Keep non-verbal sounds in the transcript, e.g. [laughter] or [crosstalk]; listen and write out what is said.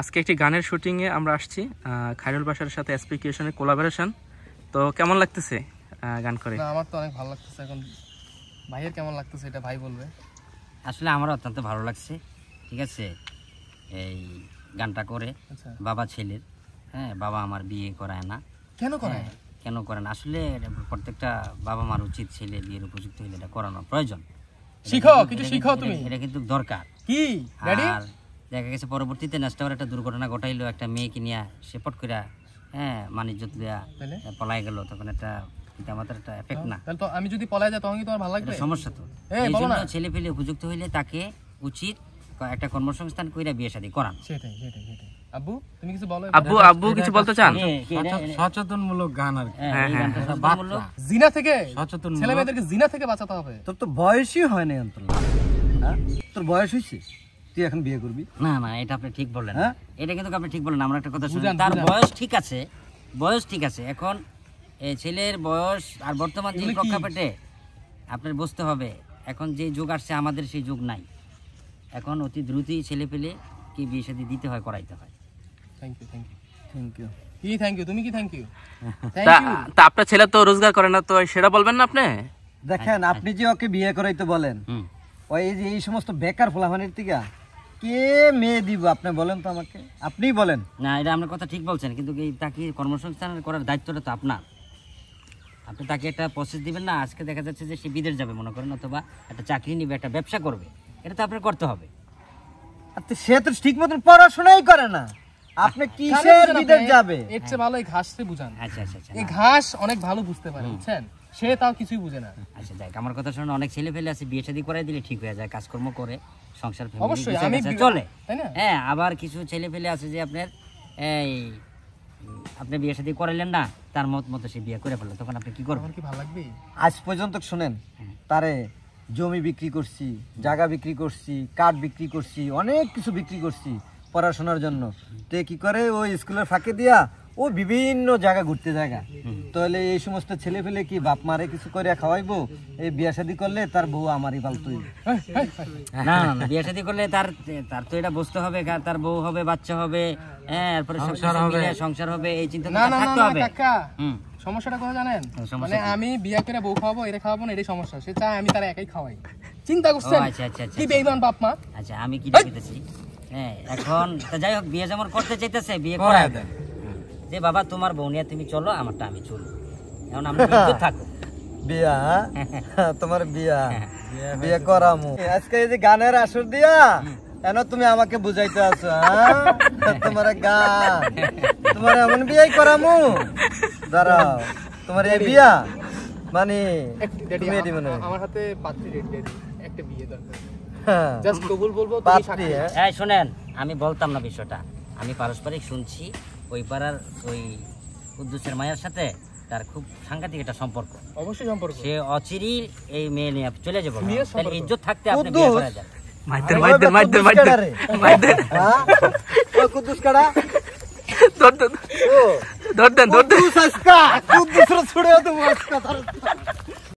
আজকে একটি গানের শুটিংয়ে আমরা আসছি খাইরুল বাসার সাথে এসপি কিউশনের কোলাবোরেশন তো কেমন লাগতেছে গান করে আমার তো অনেক ভালো লাগতেছে এখন ভাইয়ের কেমন লাগতেছে এটা ভাই বলবে আসলে আমার অত্যন্ত ভালো লাগছে ঠিক আছে এই গানটা করে আচ্ছা। বাবা ছেলের হ্যাঁ বাবা আমার বিয়ে করায় না কেন করায় হ্যাঁ, কেন করেন আসলে প্রত্যেকটা বাবা মার উচিত ছেলে বিয়ের উপযুক্ত হলে এটা করানো প্রয়োজন শিখো কিছু শিখো তুমি এটা কিন্তু দরকার কি আর দেখা গেছে পরবর্তীতে নেক্সটবার একটা দুর্ঘটনা ঘটাইলো একটা মেয়েকে নিয়ে সে পট করে হ্যাঁ মানিজ্য দেয়া পলাই গেল তখন একটা হ্যাঁ, হ্যাঁ, সচেতন হ্যাঁ, থেকে বাঁচাতে হবে তোর তো বয়সই হয়নি অন্তত তোর বয়স হয়েছে তুই এখন বিয়ে করবি না না এটা আপনি ঠিক বললেন হ্যাঁ? এটা কিন্তু আপনি ঠিক বললেন আমরা একটা কথা শুনি তার বয়স ঠিক আছে বয়স ঠিক আছে এখন এই ছেলের বয়স আর বর্তমান যে প্রেক্ষাপটে আপনার বুঝতে হবে এখন যে যুগ আসছে আমাদের সেই যুগ নাই এখন অতি দ্রুতই ছেলে পেলে কি বিয়ে সাথে দিতে হয় করাইতে হয় thank you thank you thank you কি থ্যাংক ইউ তুমি কি থ্যাংক [laughs] ইউ তা আপনার ছেলে তো রোজগার করে না তো সেটা বলবেন না আপনি দেখেন হ্যাঁ, আপনি যে ওকে বিয়ে করাইতে বলেন হ্যাঁ। ওই যে এই সমস্ত বেকার ফলাফানের থেকে কে মেয়ে দিব আপনি বলেন তো আমাকে আপনিই বলেন না এটা আপনার কথা ঠিক বলছেন কিন্তু এই তাকে কর্মসংস্থান করার দায়িত্বটা তো আপনার আপনি তাকে একটা প্রসেস দিবেন না আজকে দেখা যাচ্ছে যে সে বিদেশ যাবে মনে করেন অথবা একটা চাকরি নিবে একটা ব্যবসা করবে এটা তো আপনার করতে হবে সে তো ঠিক মতন পড়াশোনাই করে না আপনি কিসের বিদেশ যাবে এর চেয়ে ভালো এই ঘাসে বুঝান আচ্ছা আচ্ছা, আচ্ছা এই ঘাস অনেক ভালো বুঝতে পারে বুঝছেন সে তাও কিছুই বুঝে না আচ্ছা দেখ আমার কথা শুনে অনেক ছেলে ফেলে আছে বিয়ে শাদি করাই দিলে ঠিক হয়ে যায় কাজকর্ম করে সংসার অবশ্যই আমি চলে হ্যাঁ আবার কিছু ছেলে ফেলে আছে যে আপনার এই আপনি বিয়ে শাদি করাইলেন না তার মত মতো সে বিয়ে করে ফেললো তখন আপনি কি করবেন কি ভালো লাগবে আজ পর্যন্ত শুনেন হ্যাঁ। তারে জমি বিক্রি করছি জায়গা বিক্রি করছি কাঠ বিক্রি করছি অনেক কিছু বিক্রি করছি পড়াশোনার জন্য তো কি করে ওই স্কুলের ফাঁকে দিয়া ও বিভিন্ন জায়গা ঘুরতে জায়গা তাহলে এই সমস্ত ছেলে ফেলে কি বাপ মারে কিছু করে খাওয়াইবো এই বিয়া শাদি করলে তার বউ আমারই পালতুই না বিয়া শাদি করলে তার তার তো এটা বুঝতে হবে তার বউ হবে বাচ্চা হবে এখন যাই হোক বিয়ে যেমন করতে চাইতেছে বিয়ে যে বাবা তোমার বউনিয়া তুমি চলো আমারটা আমি চলো এখন আমরা হ্যাঁ। থাকো বিয়া হ্যাঁ। তোমার বিয়া হ্যাঁ। বিয়ে করামো আজকে এই যে গানের আসর দিয়া কেন তুমি আমাকে আমি বলতাম না বিষয়টা আমি পারস্পরিক শুনছি ওই পাড়ার ওই উদ্দেশ্যের মায়ের সাথে তার খুব সাংঘাতিক একটা সম্পর্ক অবশ্যই সম্পর্ক সে অচিরি এই মেয়ে নিয়ে চলে যাবো ইজ্জত থাকতে আপনি বিয়ে করা যায় ಮಾಡ್ತೇನೆ ಮಾಡ್ತೇನೆ ಮಾಡ್ತೇನೆ ಮಾಡ್ತೇನೆ ಮಾಡ್ತೇನೆ ಕುದ್ದೂಸ್ ಕಡ ದೊಡ್ಡ ದೊಡ್ಡ ದೊಡ್ಡ